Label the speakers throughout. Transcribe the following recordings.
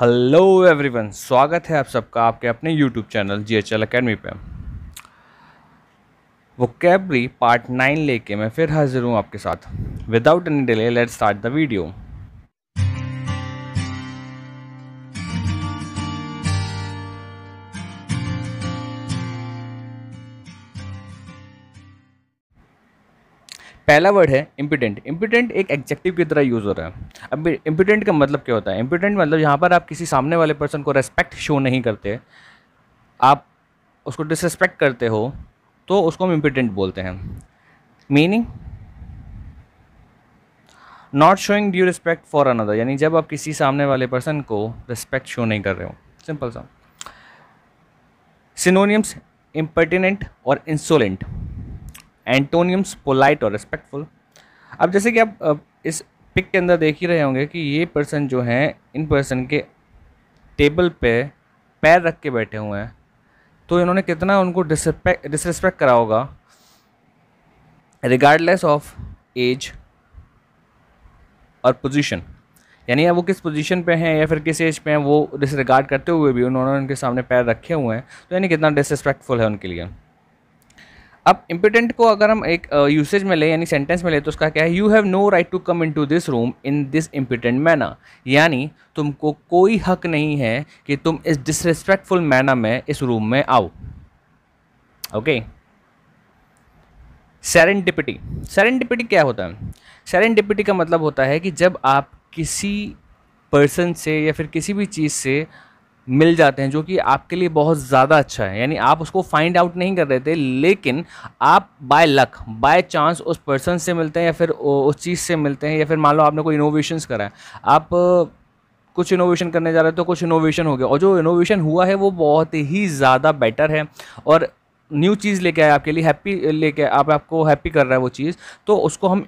Speaker 1: Hello everyone स्वागत है आप सबका आपके अपने YouTube channel G H L academy पर वो कैबरी पार्ट नाइन लेके मैं फिर हाजिर हूँ आपके साथ without any delay let start the video पहला वर्ड है इम्पिटेंट इम्पिटेंट एक एग्जेक्टिव की तरह यूज़ हो रहा है अब इम्पिटेंट का मतलब क्या होता है इम्पिटेंट मतलब यहाँ पर आप किसी सामने वाले पर्सन को रेस्पेक्ट शो नहीं करते आप उसको डिसरेस्पेक्ट करते हो तो उसको हम इम्पिटेंट बोलते हैं meaning not showing due respect for another यानी जब आप किसी सामने वाले पर्सन को रिस्पेक्ट शो नहीं कर रहे हो सिंपल सा सिनोनियम्स इम्पर्टिनेंट और इंसोलेंट एंटोनियम्स पोलाइट और रिस्पेक्टफुल अब जैसे कि आप इस पिक के अंदर देख ही रहे होंगे कि ये पर्सन जो हैं इन पर्सन के टेबल पे पैर रख के बैठे हुए हैं तो इन्होंने कितना उनको डिसरिस्पेक्ट डिसरिस्पेक्ट करा होगा रिगार्डलेस ऑफ एज और पोजीशन यानी वो किस पोजीशन पे हैं या फिर किस एज पे हैं वो डिसरिगार्ड करते हुए भी उन्होंने उनके सामने पैर रखे हुए हैं तो यानी कितना डिसरिस्पेक्टफुल है उनके लिए अब इम्पिटेंट को अगर हम एक यूसेज में ले यानी सेंटेंस में ले तो उसका क्या है you have no right to come in to this room in this impertinent manner यानी तुमको कोई हक नहीं है कि तुम इस डिसरिस्पेक्टफुल मैना में इस रूम में आओ ओके okay? सेरेंडिपिटी क्या होता है डिपिटी का मतलब होता है कि जब आप किसी पर्सन से या फिर किसी भी चीज़ से मिल जाते हैं जो कि आपके लिए बहुत ज़्यादा अच्छा है यानी आप उसको फाइंड आउट नहीं कर रहे थे लेकिन आप बाय लक बाय चांस उस पर्सन से मिलते हैं या फिर उस चीज़ से मिलते हैं या फिर मान लो आपने कोई इनोवेशंस करा है आप कुछ इनोवेशन करने जा रहे हो तो कुछ इनोवेशन हो गया और जो इनोवेशन हुआ है वो बहुत ही ज़्यादा बेटर है और न्यू चीज़ लेके आए आपके लिए हैप्पी लेके आप आपको हैप्पी कर रहा है वो चीज़ तो उसको हम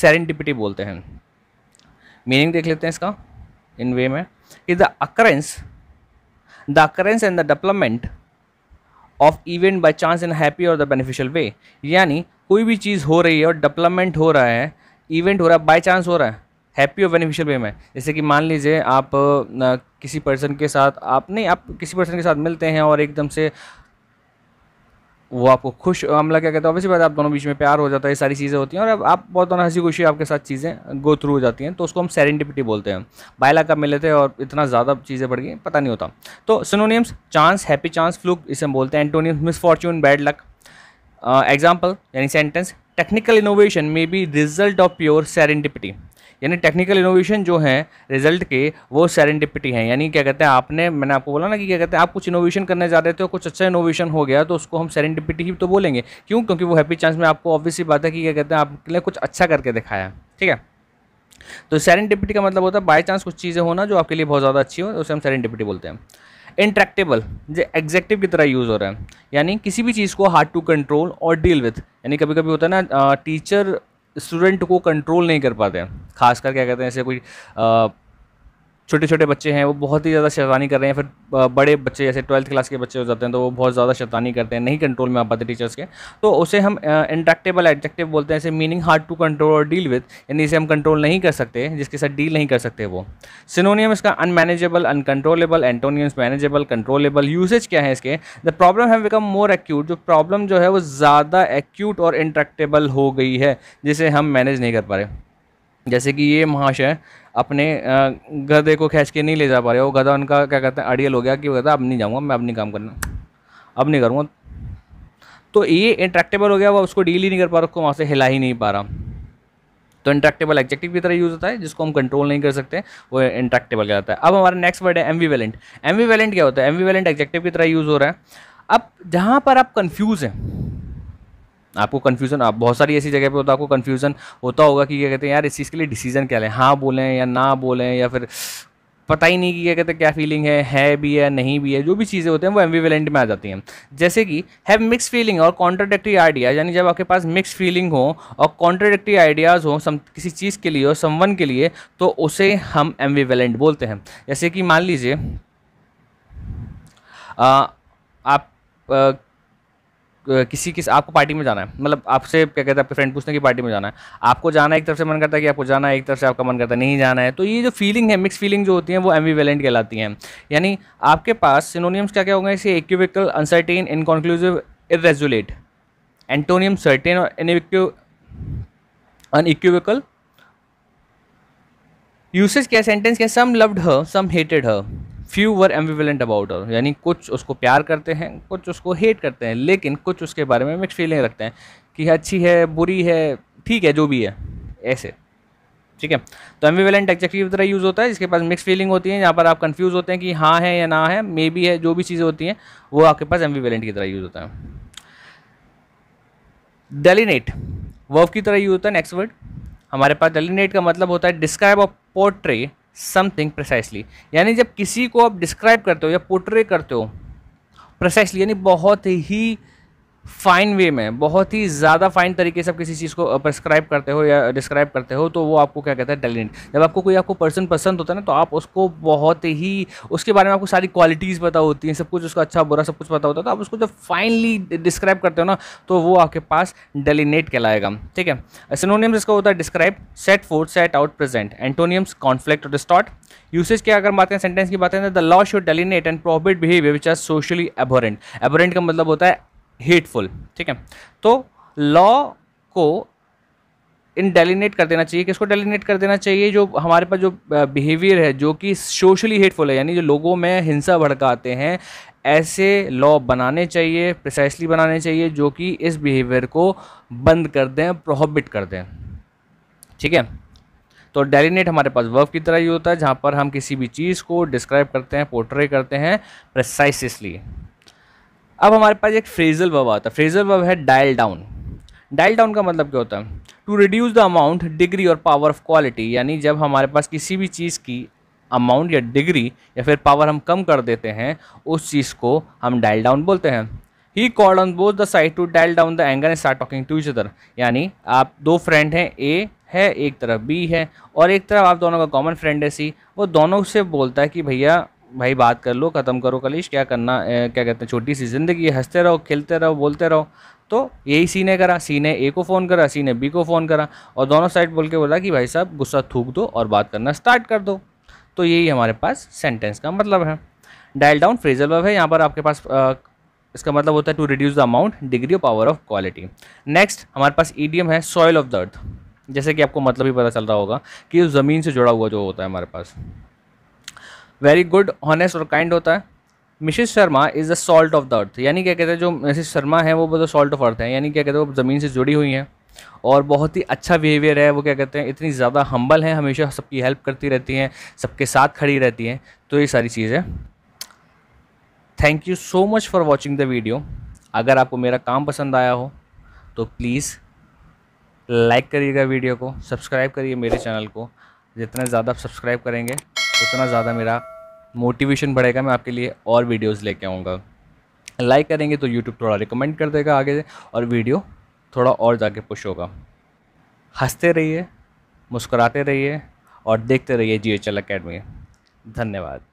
Speaker 1: सेरेंडिपिटी बोलते हैं मीनिंग देख लेते हैं इसका इन वे में कि the occurrence the occurrence and the development of event by chance in happy और द बेनिफिशियल वे यानी कोई भी चीज़ हो रही है और डेवलपमेंट हो रहा है इवेंट हो रहा है बाई चांस हो रहा है हैप्पी और बेनिफिशियल वे में जैसे कि मान लीजिए आप किसी पर्सन के साथ आप नहीं आप किसी पर्सन के साथ मिलते हैं और एकदम से वो आपको खुश हमला क्या कहते हैं ऑब्वियसली बात आप दोनों बीच में प्यार हो जाता है ये सारी चीज़ें होती हैं और अब आप बहुत दोनों हंसी खुशी आपके साथ चीज़ें गो थ्रू हो जाती हैं तो उसको हम सेरेंडिपिटी बोलते हैं बायला कब मिले थे और इतना ज़्यादा चीज़ें बढ़ गई पता नहीं होता तो synonyms chance happy chance fluke इसे हम बोलते हैं antonyms fortune bad luck example यानी सेंटेंस टेक्निकल इनोवेशन में be result of pure serendipity यानी टेक्निकल इनोवेशन जो है रिजल्ट के वो सैरेंडिपिटी है यानी क्या कहते हैं आपने मैंने आपको बोला ना कि क्या कहते हैं आप कुछ इनोवेशन करने जा रहे थे कुछ अच्छा इनोवेशन हो गया तो उसको हम सैरेंडिपिटी ही तो बोलेंगे क्यों क्योंकि वो हैप्पी चांस में आपको ऑब्वियसली बात है कि क्या कहते हैं आपने कुछ अच्छा करके दिखाया ठीक है तो सैरेंडिपिटी का मतलब होता है बाई चांस कुछ चीज़ें होना जो आपके लिए बहुत ज़्यादा अच्छी हो उसे हम सैरेंडिपिटी बोलते हैं इंट्रैक्टेबल जो एग्जैक्टिव की तरह यूज़ हो रहा है यानी किसी भी चीज़ को हार्ड टू कंट्रोल और डील विथ यानी कभी कभी होता है ना टीचर स्टूडेंट को कंट्रोल नहीं कर पाते हैं खासकर क्या कहते हैं ऐसे कोई छोटे छोटे बच्चे हैं वो बहुत ही ज़्यादा शैतानी कर रहे हैं फिर बड़े बच्चे जैसे ट्वेल्थ क्लास के बच्चे हो जाते हैं तो वो बहुत ज़्यादा शैतानी करते हैं नहीं कंट्रोल में आ पाते टीचर्स के तो उसे हम इंट्रैक्टेबल एडजेक्टिव बोलते हैं ऐसे मीनिंग हार्ड टू कंट्रोल और डील विद यानी इसे हम कंट्रोल नहीं कर सकते जिसके साथ डील नहीं कर सकते वो सिनोनियम इसका unmanageable uncontrollable antonyms manageable controllable usage क्या है इसके the problem have become more acute जो प्रॉब्लम जो है वो ज़्यादा एक्यूट और इंट्रैक्टेबल हो गई है जिसे हम मैनेज नहीं कर पा रहे जैसे कि ये महाशय अपने गधे को खींच के नहीं ले जा पा रहे वो गधा उनका क्या कहते हैं अड़ियल हो गया कि वो गधा अब नहीं जाऊँगा मैं अब नहीं काम करना अब नहीं करूँगा तो ये इंट्रैक्टेबल हो गया वो उसको डील ही नहीं कर पा रहा उसको वहाँ से हिला ही नहीं पा रहा तो इंट्रैक्टेबल एक्जेक्टिव की तरह यूज़ होता है जिसको हम कंट्रोल नहीं कर सकते वो इंट्रैक्टेबल कहलाता है अब हमारा नेक्स्ट वर्ड है um ambivalent ambivalent क्या होता है एम वी वैलेंट एक्जेक्टिव की तरह यूज़ हो रहा है अब जहाँ पर आप कन्फ्यूज़ हैं आपको कन्फ्यूजन आप बहुत सारी ऐसी जगह पे होता तो है आपको कन्फ्यूजन होता होगा कि क्या कहते हैं यार इस चीज़ के लिए डिसीजन क्या लें हाँ बोलें या ना बोलें या फिर पता ही नहीं कि क्या कहते हैं क्या फीलिंग है है भी है नहीं भी है जो भी चीज़ें होती हैं वो एम्बिवेलेंट में आ जाती हैं जैसे कि हैव मिक्स फीलिंग और कॉन्ट्राडिक्टी आइडिया यानी जब आपके पास मिक्स फीलिंग हो और कॉन्ट्राडिक्टी आइडियाज़ हो सम किसी चीज़ के लिए और समवन के लिए तो उसे हम एम्बिवेलेंट बोलते हैं जैसे कि मान लीजिए आप आ, किसी किस आपको पार्टी में जाना है मतलब आपसे क्या कहते हैं आपके फ्रेंड पूछते हैं कि पार्टी में जाना है आपको जाना एक तरफ से मन करता है कि आपको जाना है एक तरफ से आपका मन करता है नहीं जाना है तो ये जो फीलिंग है मिक्स फीलिंग जो होती है वो वेलेंट कहलाती हैं यानी आपके पास सिनोनियम्स क्या क्या होंगे इसे equivocal uncertain inconclusive irresolute antonym certain और अनइक्विविकल यूसेज क्या सेंटेंस क्या some loved her some hated her few were ambivalent about और यानी कुछ उसको प्यार करते हैं कुछ उसको हेट करते हैं लेकिन कुछ उसके बारे में मिक्स फीलिंग रखते हैं कि अच्छी है बुरी है ठीक है जो भी है ऐसे ठीक है तो एम्बिवेलेंट एक्जेक्टिव की तरह यूज़ होता है जिसके पास मिक्स फीलिंग होती है यहाँ पर आप कन्फ्यूज़ होते हैं कि हाँ है या ना है मे बी है जो भी चीज़ें होती हैं वो आपके पास एम्बिवेलेंट की तरह यूज़ होता है डेलीनेट वर्व की तरह यूज़ होता है नेक्स्ट वर्ड हमारे पास डेलीनेट का मतलब होता है describe of portray something precisely यानी जब किसी को आप डिस्क्राइब करते हो या पोर्ट्रे करते हो प्रिसाइसली यानी बहुत ही फाइन वे में बहुत ही ज़्यादा फाइन तरीके से आप किसी चीज़ को प्रिस्क्राइब करते हो या डिस्क्राइब करते हो तो वो आपको क्या कहता है टैलेंट जब आपको कोई आपको पर्सन पसंद होता है ना तो आप उसको बहुत ही उसके बारे में आपको सारी क्वालिटीज़ पता होती हैं सब कुछ उसका अच्छा बुरा सब कुछ पता होता है तो आप उसको जब फाइनली डिस्क्राइब करते हो ना तो वो आपके पास डेलीनेट कहलाएगा ठीक है सिनोनियम्स इसका होता है describe set forth set out present antonyms conflict और डिस्टॉट यूसेज की अगर बातें सेंटेंस की बातें the law should delineate and prohibit behaviour which are socially aberrant aberrant का मतलब होता है हेटफुल ठीक है तो लॉ को इन डेलीनेट कर देना चाहिए किसको डेलीनेट कर देना चाहिए जो हमारे पास जो बिहेवियर है जो कि सोशली हेटफुल है यानी जो लोगों में हिंसा भड़काते हैं ऐसे लॉ बनाने चाहिए प्रिसाइसली बनाने चाहिए जो कि इस बिहेवियर को बंद कर दें प्रोहबिट कर दें ठीक है तो डेलीनेट हमारे पास वर्ब की तरह ही होता है जहाँ पर हम किसी भी चीज़ को डिस्क्राइब करते हैं पोर्ट्रे करते हैं प्रिसाइसली अब हमारे पास एक फ्रेजल वर्ब आता है फ्रेजल वर्ब है डायल डाउन डायल डाउन का मतलब क्या होता है to reduce the amount degree और पावर ऑफ क्वालिटी यानी जब हमारे पास किसी भी चीज़ की अमाउंट या डिग्री या फिर पावर हम कम कर देते हैं उस चीज़ को हम डायल डाउन बोलते हैं he call on both the side to dial down the angle and start talking to each other यानी आप दो फ्रेंड हैं ए है एक तरफ बी है और एक तरफ आप दोनों का कॉमन फ्रेंड है सी वो दोनों से बोलता है कि भैया भाई बात कर लो ख़त्म करो कलिश क्या करना ए, क्या कहते हैं छोटी सी ज़िंदगी हंसते रहो खेलते रहो बोलते रहो तो यही सीने करा सीने ए को फ़ोन करा सीने बी को फ़ोन करा और दोनों साइड बोल के बोला कि भाई साहब गुस्सा थूक दो और बात करना स्टार्ट कर दो तो यही हमारे पास सेंटेंस का मतलब है डायल डाउन फ्रेजल वर्ब है यहाँ पर आपके पास आ, इसका मतलब होता है to reduce the amount degree और पावर ऑफ क्वालिटी नेक्स्ट हमारे पास ईडीएम है सॉयल ऑफ द अर्थ जैसे कि आपको मतलब ही पता चल रहा होगा कि उस ज़मीन से जुड़ा हुआ जो होता है हमारे पास वेरी गुड हॉनेस्ट और काइंड होता है Mrs Sharma is the salt of the earth यानी क्या कहते हैं जो मिसिस शर्मा है वो बहुत सॉल्ट ऑफ अर्थ है यानी क्या कहते हैं वो ज़मीन से जुड़ी हुई हैं और बहुत ही अच्छा बिहेवियर है वो क्या कहते हैं इतनी ज़्यादा हम्बल हैं हमेशा सबकी हेल्प करती रहती हैं सबके साथ खड़ी रहती हैं तो ये सारी चीज़ें thank you so much for watching the video अगर आपको मेरा काम पसंद आया हो तो प्लीज़ लाइक करिएगा वीडियो को सब्सक्राइब करिए मेरे चैनल को जितना ज़्यादा आप सब्सक्राइब करेंगे उतना ज़्यादा मेरा मोटिवेशन बढ़ेगा मैं आपके लिए और वीडियोज़ लेके आऊँगा लाइक करेंगे तो यूट्यूब थोड़ा रिकमेंड कर देगा आगे और वीडियो थोड़ा और जाके पुश होगा हंसते रहिए मुस्कुराते रहिए और देखते रहिए जी एच एल अकेडमी धन्यवाद